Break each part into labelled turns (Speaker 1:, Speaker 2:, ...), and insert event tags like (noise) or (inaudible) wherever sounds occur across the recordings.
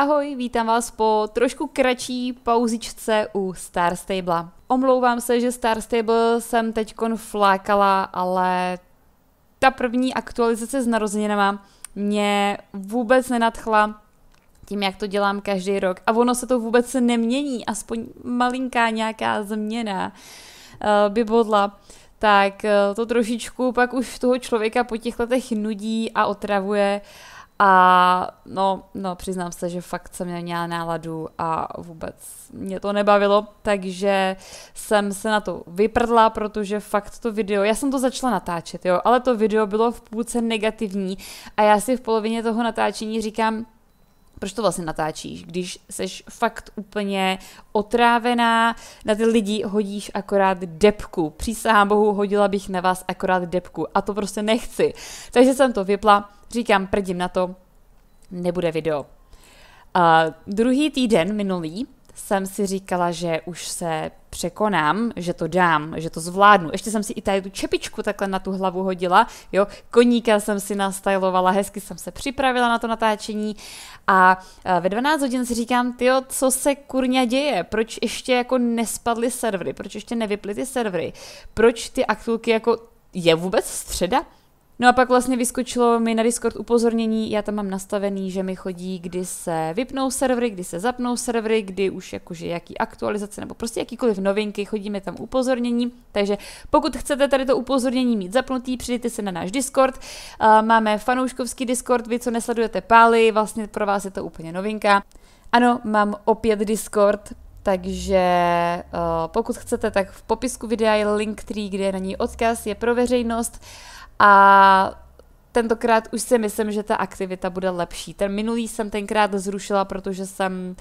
Speaker 1: Ahoj, vítám vás po trošku kratší pauzičce u Star Stable. Omlouvám se, že Star Stable jsem teď flákala, ale ta první aktualizace s narozeninama mě vůbec nenadchla tím, jak to dělám každý rok. A ono se to vůbec nemění, aspoň malinká nějaká změna eh, by bodla tak eh, to trošičku pak už toho člověka po těch letech nudí a otravuje a no, no, přiznám se, že fakt jsem měla náladu a vůbec mě to nebavilo, takže jsem se na to vyprdla, protože fakt to video, já jsem to začala natáčet, jo, ale to video bylo v půlce negativní a já si v polovině toho natáčení říkám, proč to vlastně natáčíš, když seš fakt úplně otrávená, na ty lidi hodíš akorát depku. Přísahám bohu, hodila bych na vás akorát depku a to prostě nechci. Takže jsem to vypla, říkám, prdím na to, nebude video. A druhý týden minulý jsem si říkala, že už se překonám, že to dám, že to zvládnu. Ještě jsem si i tady tu čepičku takhle na tu hlavu hodila, jo, koníka jsem si nastylovala, hezky jsem se připravila na to natáčení a e, ve 12 hodin si říkám, ty co se kurně děje, proč ještě jako nespadly servery, proč ještě nevyply ty servery, proč ty aktulky jako, je vůbec středa? No a pak vlastně vyskočilo mi na Discord upozornění, já tam mám nastavený, že mi chodí, kdy se vypnou servery, kdy se zapnou servery, kdy už jakože jaký aktualizace nebo prostě jakýkoliv novinky, chodíme tam upozornění. Takže pokud chcete tady to upozornění mít zapnutý, přijďte se na náš Discord. Máme fanouškovský Discord, vy co nesledujete pály, vlastně pro vás je to úplně novinka. Ano, mám opět Discord, takže eh, pokud chcete, tak v popisku videa je link, který, kde je na ní odkaz, je pro veřejnost. A tentokrát už si myslím, že ta aktivita bude lepší. Ten minulý jsem tenkrát zrušila, protože jsem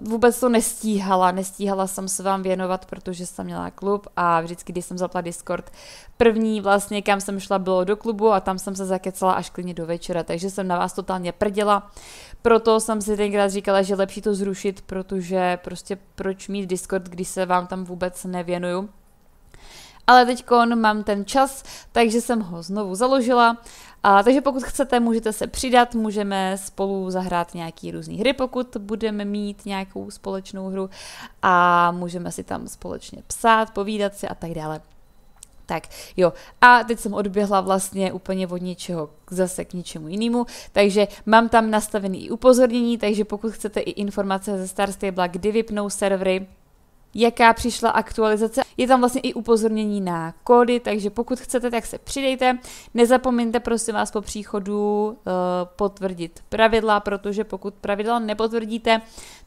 Speaker 1: vůbec to nestíhala, nestíhala jsem se vám věnovat, protože jsem měla klub a vždycky, když jsem zapla Discord, první vlastně, kam jsem šla, bylo do klubu a tam jsem se zakecala až klidně do večera, takže jsem na vás totálně prděla. Proto jsem si tenkrát říkala, že lepší to zrušit, protože prostě proč mít Discord, když se vám tam vůbec nevěnuju ale teď mám ten čas, takže jsem ho znovu založila. A, takže pokud chcete, můžete se přidat, můžeme spolu zahrát nějaký různý hry, pokud budeme mít nějakou společnou hru a můžeme si tam společně psát, povídat si a tak dále. Tak jo, a teď jsem odběhla vlastně úplně od něčeho zase k něčemu jinému, takže mám tam nastavený i upozornění, takže pokud chcete i informace ze Star Stable, kdy vypnou servery, jaká přišla aktualizace. Je tam vlastně i upozornění na kódy, takže pokud chcete, tak se přidejte. Nezapomeňte prosím vás po příchodu uh, potvrdit pravidla, protože pokud pravidla nepotvrdíte,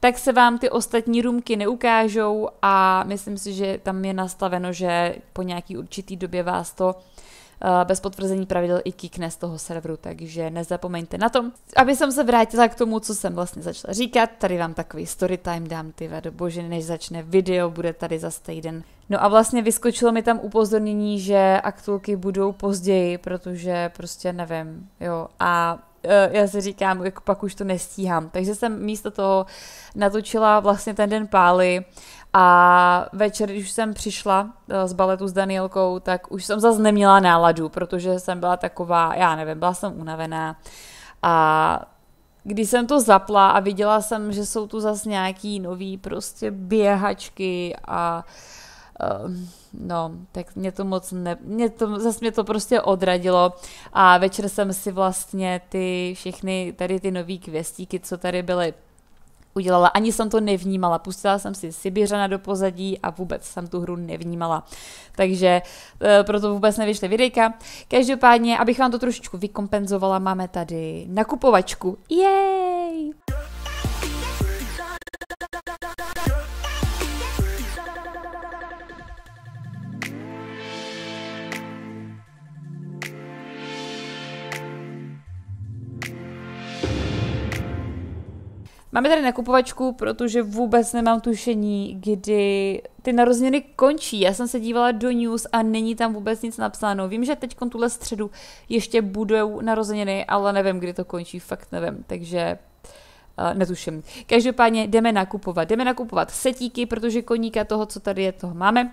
Speaker 1: tak se vám ty ostatní růmky neukážou a myslím si, že tam je nastaveno, že po nějaký určitý době vás to Eh, bez potvrzení pravidel i kikne z toho serveru, takže nezapomeňte na tom. Aby jsem se vrátila k tomu, co jsem vlastně začala říkat, tady vám takový story time dám, ty do bože, než začne video, bude tady za týden. No a vlastně vyskočilo mi tam upozornění, že aktulky budou později, protože prostě nevím, jo. A eh, já si říkám, jako pak už to nestíhám. Takže jsem místo toho natočila vlastně ten den pály a večer, když jsem přišla eh, z baletu s Danielkou, tak už jsem zase neměla náladu, protože jsem byla taková, já nevím, byla jsem unavená. A když jsem to zapla a viděla jsem, že jsou tu zase nějaký nový prostě běhačky a ehm, no, tak mě to moc ne, mě to, zase mě to prostě odradilo a večer jsem si vlastně ty všechny, tady ty nový kvěstíky, co tady byly, udělala. Ani jsem to nevnímala. Pustila jsem si Sibiřana do pozadí a vůbec jsem tu hru nevnímala. Takže e, proto vůbec nevyšly videjka. Každopádně, abych vám to trošičku vykompenzovala, máme tady nakupovačku. yay! Máme tady nakupovačku, protože vůbec nemám tušení, kdy ty narozeniny končí. Já jsem se dívala do news a není tam vůbec nic napsáno. Vím, že teď tuhle středu ještě budou narozeniny, ale nevím, kdy to končí, fakt nevím. Takže Uh, netuším. Každopádně jdeme nakupovat. Jdeme nakupovat setíky, protože koníka toho, co tady je, toho máme.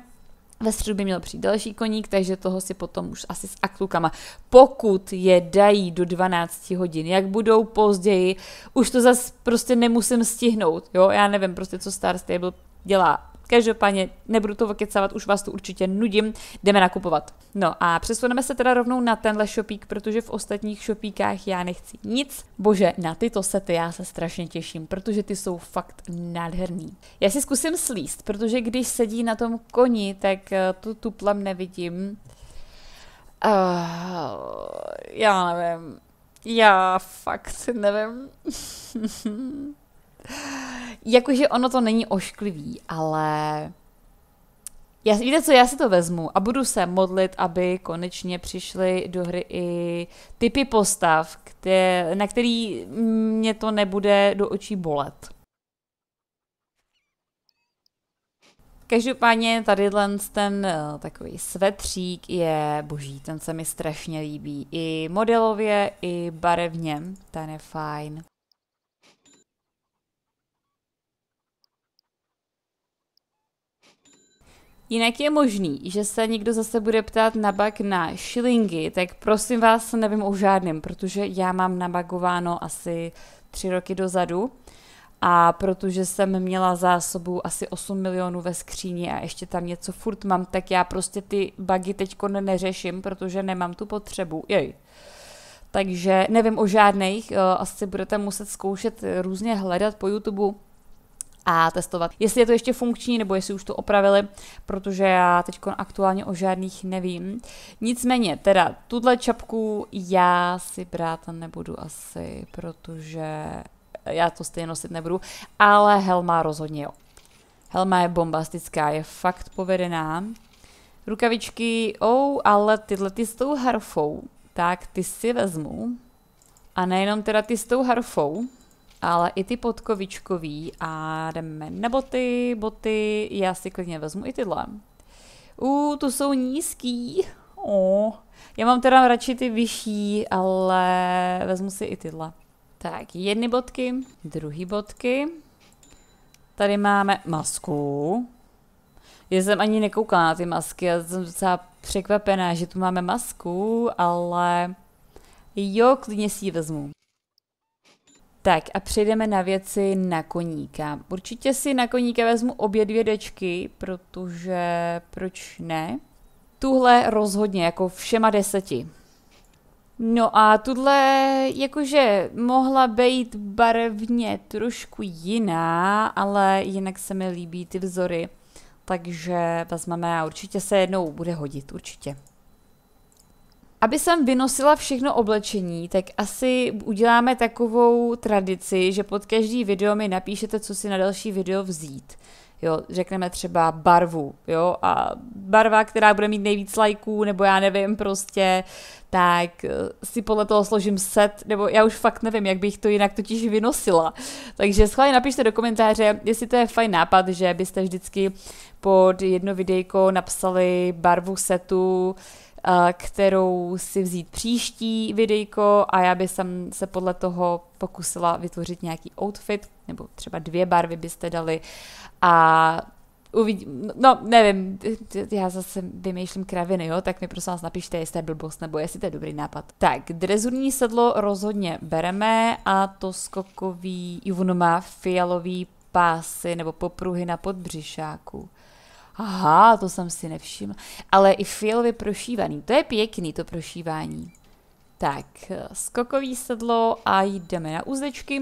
Speaker 1: Ve středu by měl přijít další koník, takže toho si potom už asi s aktukama. Pokud je dají do 12 hodin, jak budou později, už to zase prostě nemusím stihnout, jo, já nevím prostě, co Star Stable dělá Každopádně nebudu to vykecávat, už vás tu určitě nudím, jdeme nakupovat. No a přesuneme se teda rovnou na tenhle šopík, protože v ostatních šopíkách já nechci nic. Bože, na tyto sety já se strašně těším, protože ty jsou fakt nádherný. Já si zkusím slíst, protože když sedí na tom koni, tak eh, tu tuplem nevidím. Uh, já nevím. Já fakt nevím. (laughs) Jakože ono to není ošklivý, ale... Já, víte co, já si to vezmu a budu se modlit, aby konečně přišly do hry i typy postav, které, na který mě to nebude do očí bolet. Každopádně tady ten eh, takový svetřík je boží, ten se mi strašně líbí. I modelově, i barevně, ten je fajn. Jinak je možný, že se někdo zase bude ptát na bag na šilingy, tak prosím vás, nevím o žádném, protože já mám nabagováno asi tři roky dozadu a protože jsem měla zásobu asi 8 milionů ve skříni a ještě tam něco furt mám, tak já prostě ty bagy teď neřeším, protože nemám tu potřebu. Jej. Takže nevím o žádných, eh, asi budete muset zkoušet různě hledat po YouTube, a testovat, jestli je to ještě funkční nebo jestli už to opravili, protože já teď aktuálně o žádných nevím. Nicméně, teda, tuhle čapku já si brát nebudu asi, protože já to stejně nosit nebudu, ale helma rozhodně jo. Helma je bombastická, je fakt povedená. Rukavičky, oh, ale tyhle ty s tou harfou, tak ty si vezmu. A nejenom teda ty s tou harfou, ale i ty podkovičkový a jdeme na boty, boty, já si klidně vezmu i tyhle. U, tu jsou nízký. O, já mám teda radši ty vyšší, ale vezmu si i tyhle. Tak, jedny bodky, druhý bodky. Tady máme masku. Já jsem ani nekoukala na ty masky, já jsem docela překvapená, že tu máme masku, ale jo, klidně si ji vezmu. Tak a přejdeme na věci na koníka. Určitě si na koníka vezmu obě dvě dečky, protože proč ne? Tuhle rozhodně, jako všema deseti. No a tuhle jakože mohla být barevně trošku jiná, ale jinak se mi líbí ty vzory. Takže vezmeme a určitě se jednou bude hodit, určitě. Aby jsem vynosila všechno oblečení, tak asi uděláme takovou tradici, že pod každý video mi napíšete, co si na další video vzít. Jo, řekneme třeba barvu, jo, a barva, která bude mít nejvíc lajků, nebo já nevím prostě, tak eh, si podle toho složím set, nebo já už fakt nevím, jak bych to jinak totiž vynosila. Takže schválně napište do komentáře, jestli to je fajn nápad, že byste vždycky pod jedno videjko napsali barvu setu, kterou si vzít příští videjko a já bych sam se podle toho pokusila vytvořit nějaký outfit, nebo třeba dvě barvy byste dali a uvidím, no nevím, já zase vymýšlím kraviny, jo, tak mi prosím vás napište, jestli to je blbost nebo jestli to je dobrý nápad. Tak, drezurní sedlo rozhodně bereme a to skokový, Juno má fialový pásy nebo popruhy na podbřišáku aha, to jsem si nevšiml. Ale i fialově prošívaný, to je pěkný to prošívání. Tak, skokový sedlo a jdeme na úzečky.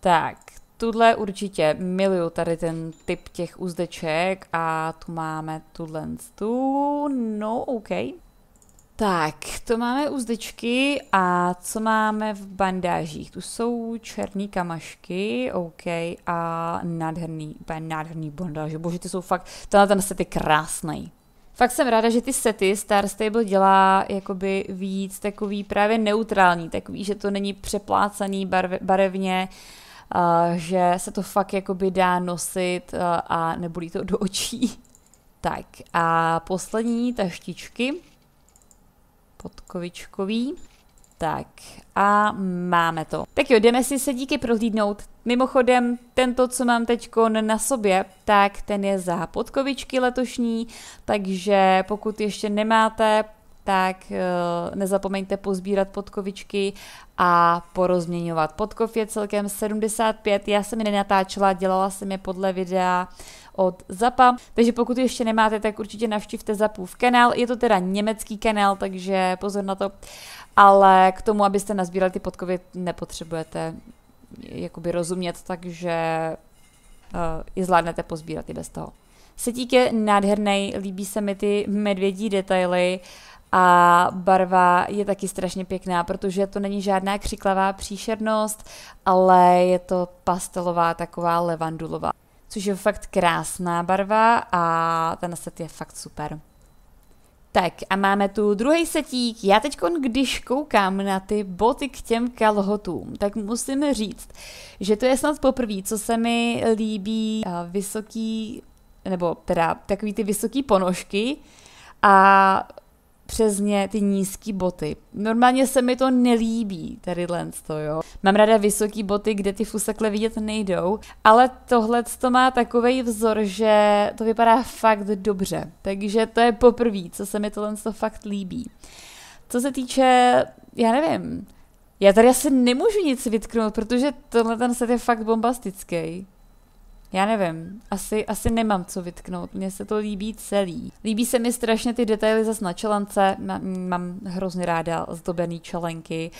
Speaker 1: Tak, tuhle určitě miluju tady ten typ těch úzdeček a tu máme tuhle tu, no ok. Tak, to máme uzdečky a co máme v bandážích? Tu jsou černý kamašky, OK, a nádherný, úplně nádherný bandáže. Bože, ty jsou fakt, tenhle ten set je krásný. Fakt jsem ráda, že ty sety Star Stable dělá jakoby víc takový právě neutrální, takový, že to není přeplácaný barv, barevně, uh, že se to fakt jakoby dá nosit uh, a nebolí to do očí. tak a poslední taštičky podkovičkový. Tak a máme to. Tak jo, jdeme si se díky prohlídnout. Mimochodem, tento, co mám teď na sobě, tak ten je za podkovičky letošní, takže pokud ještě nemáte, tak eh, nezapomeňte pozbírat podkovičky a porozměňovat. Podkov je celkem 75, já jsem je nenatáčela, dělala jsem je podle videa, od ZAPA. Takže pokud ještě nemáte, tak určitě navštivte ZAPův kanál. Je to teda německý kanál, takže pozor na to. Ale k tomu, abyste nazbírali ty podkovy, nepotřebujete eh, jakoby rozumět, takže uh, eh, i zvládnete pozbírat i bez toho. Setík je nádherný, líbí se mi ty medvědí detaily a barva je taky strašně pěkná, protože to není žádná křiklavá příšernost, ale je to pastelová, taková levandulová což je fakt krásná barva a ten set je fakt super. Tak a máme tu druhý setík. Já teď, když koukám na ty boty k těm kalhotům, tak musím říct, že to je snad poprvé, co se mi líbí eh, vysoký, nebo teda takový ty vysoký ponožky a ně ty nízké boty. Normálně se mi to nelíbí, tady to, jo. Mám ráda vysoké boty, kde ty fusekle vidět nejdou, ale tohle to má takový vzor, že to vypadá fakt dobře. Takže to je poprvé, co se mi tohle to fakt líbí. Co se týče, já nevím, já tady asi nemůžu nic vytknout, protože tenhle ten set je fakt bombastický. Já nevím, asi, asi nemám co vytknout, mně se to líbí celý. Líbí se mi strašně ty detaily zase na čelence, mám, hrozně ráda zdobený čelenky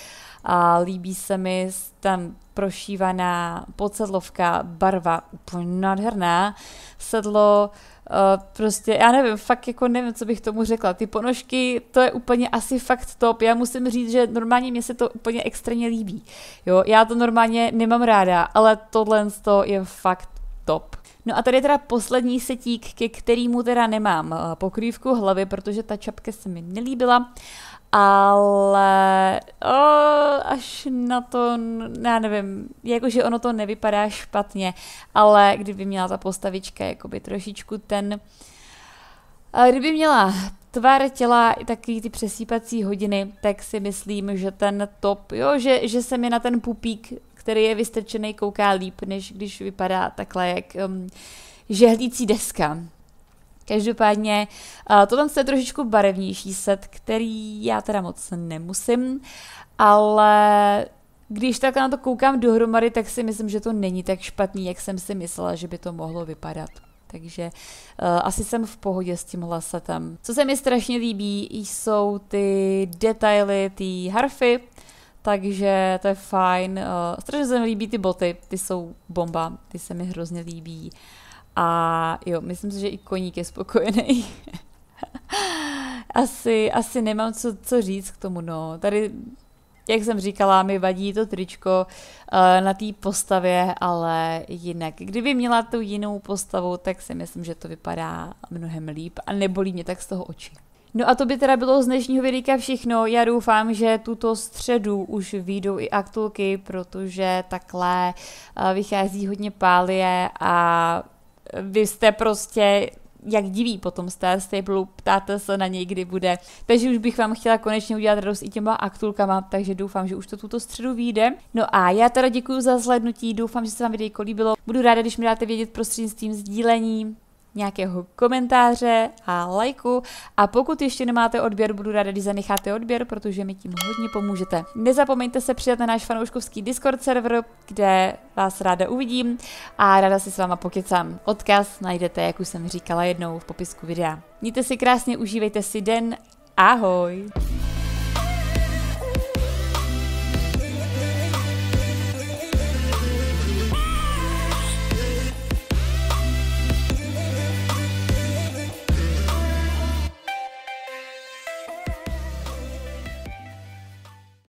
Speaker 1: a líbí se mi tam prošívaná podsedlovka, barva úplně nádherná, sedlo, Uh, prostě, já nevím, fakt jako nevím, co bych tomu řekla. Ty ponožky, to je úplně asi fakt top. Já musím říct, že normálně mě se to úplně extrémně líbí. Jo, já to normálně nemám ráda, ale tohle je fakt top. No a tady teda poslední setík, ke kterýmu teda nemám eh, pokrývku hlavy, protože ta čapka se mi nelíbila, ale o, až na to, já nevím, jakože ono to nevypadá špatně, ale kdyby měla ta postavička jakoby trošičku ten, kdyby měla tvar těla i takový ty přesýpací hodiny, tak si myslím, že ten top, jo, že, že se mi na ten pupík který je vystrčený, kouká líp, než když vypadá takhle jak um, žehlící deska. Každopádně eh, to tam je trošičku barevnější set, který já teda moc nemusím, ale když tak na to koukám dohromady, tak si myslím, že to není tak špatný, jak jsem si myslela, že by to mohlo vypadat. Takže uh, asi jsem v pohodě s tímhle setem. Co se mi strašně líbí, jsou ty detaily, ty harfy, takže to je fajn. Uh, strašně se mi líbí ty boty, ty jsou bomba, ty se mi hrozně líbí. A jo, myslím si, že i koník je spokojený. (laughs) asi, asi nemám co, co říct k tomu, no. Tady, jak jsem říkala, mi vadí to tričko uh, na té postavě, ale jinak. Kdyby měla tu jinou postavu, tak si myslím, že to vypadá mnohem líp a nebolí mě tak z toho oči. No a to by teda bylo z dnešního videa všechno. Já doufám, že tuto středu už výjdou i aktulky, protože takhle eh, vychází hodně pálie a vy jste prostě jak diví potom z té stable, ptáte se na něj, kdy bude. Takže už bych vám chtěla konečně udělat radost i těma aktulkama, takže doufám, že už to tuto středu vyjde. No a já teda děkuji za zhlednutí, doufám, že se vám video líbilo. Budu ráda, když mi dáte vědět prostřednictvím sdílení, nějakého komentáře a lajku a pokud ještě nemáte odběr, budu ráda, když zanecháte odběr, protože mi tím hodně pomůžete. Nezapomeňte se přidat na náš fanouškovský Discord server, kde vás ráda uvidím a ráda si s váma pokecám. Odkaz najdete, jak už jsem říkala jednou v popisku videa. Mějte si krásně, užívejte si den, ahoj!